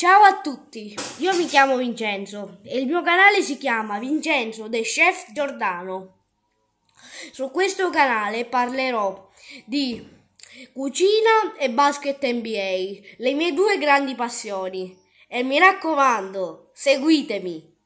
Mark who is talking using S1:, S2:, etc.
S1: Ciao a tutti, io mi chiamo Vincenzo e il mio canale si chiama Vincenzo The Chef Giordano. Su questo canale parlerò di cucina e basket NBA, le mie due grandi passioni. E mi raccomando, seguitemi!